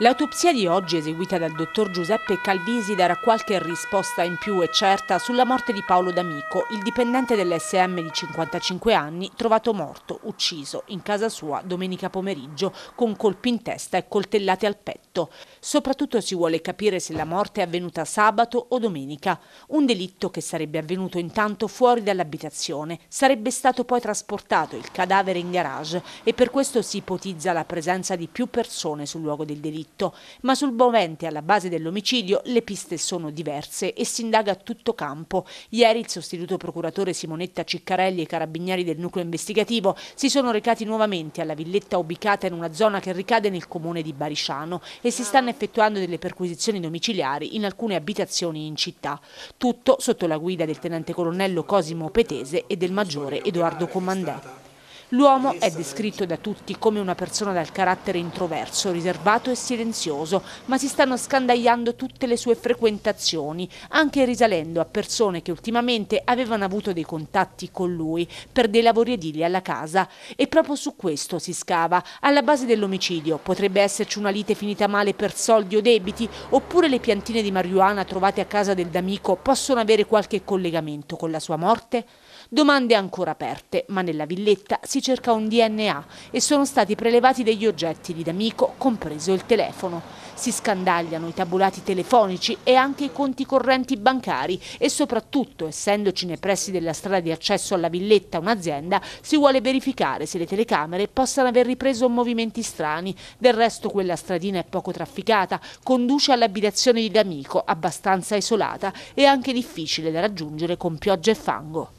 L'autopsia di oggi eseguita dal dottor Giuseppe Calvisi darà qualche risposta in più e certa sulla morte di Paolo D'Amico, il dipendente dell'SM di 55 anni, trovato morto, ucciso, in casa sua domenica pomeriggio, con colpi in testa e coltellate al petto. Soprattutto si vuole capire se la morte è avvenuta sabato o domenica, un delitto che sarebbe avvenuto intanto fuori dall'abitazione. Sarebbe stato poi trasportato il cadavere in garage e per questo si ipotizza la presenza di più persone sul luogo del delitto delitto, ma sul bovente alla base dell'omicidio le piste sono diverse e si indaga a tutto campo. Ieri il sostituto procuratore Simonetta Ciccarelli e i carabinieri del nucleo investigativo si sono recati nuovamente alla villetta ubicata in una zona che ricade nel comune di Barisciano e si stanno effettuando delle perquisizioni domiciliari in alcune abitazioni in città. Tutto sotto la guida del tenente colonnello Cosimo Petese e del maggiore Edoardo Comandè. L'uomo è descritto da tutti come una persona dal carattere introverso, riservato e silenzioso, ma si stanno scandagliando tutte le sue frequentazioni, anche risalendo a persone che ultimamente avevano avuto dei contatti con lui per dei lavori edili alla casa. E proprio su questo si scava. Alla base dell'omicidio potrebbe esserci una lite finita male per soldi o debiti, oppure le piantine di marijuana trovate a casa del d'amico possono avere qualche collegamento con la sua morte? Domande ancora aperte, ma nella villetta si si cerca un DNA e sono stati prelevati degli oggetti di D'Amico, compreso il telefono. Si scandagliano i tabulati telefonici e anche i conti correnti bancari e soprattutto, essendoci nei pressi della strada di accesso alla villetta un'azienda, si vuole verificare se le telecamere possano aver ripreso movimenti strani. Del resto quella stradina è poco trafficata, conduce all'abitazione di D'Amico, abbastanza isolata e anche difficile da raggiungere con pioggia e fango.